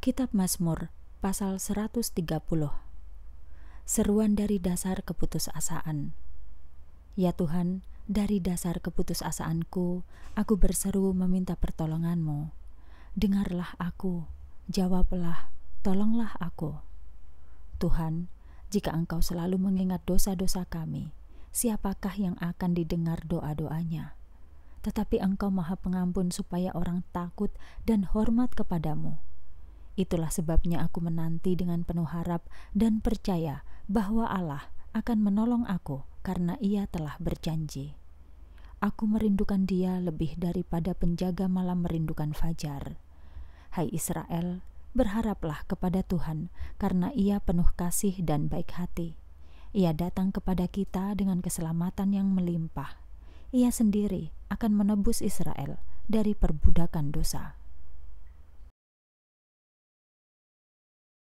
Kitab Mazmur pasal 130 Seruan dari dasar keputusasaan Ya Tuhan, dari dasar keputusasaanku, aku berseru meminta pertolonganmu. Dengarlah aku, jawablah, tolonglah aku. Tuhan, jika engkau selalu mengingat dosa-dosa kami, siapakah yang akan didengar doa-doanya? Tetapi engkau maha pengampun supaya orang takut dan hormat kepadamu Itulah sebabnya aku menanti dengan penuh harap dan percaya bahwa Allah akan menolong aku karena Ia telah berjanji. Aku merindukan Dia lebih daripada penjaga malam merindukan fajar. Hai Israel, berharaplah kepada Tuhan karena Ia penuh kasih dan baik hati. Ia datang kepada kita dengan keselamatan yang melimpah. Ia sendiri akan menebus Israel dari perbudakan dosa.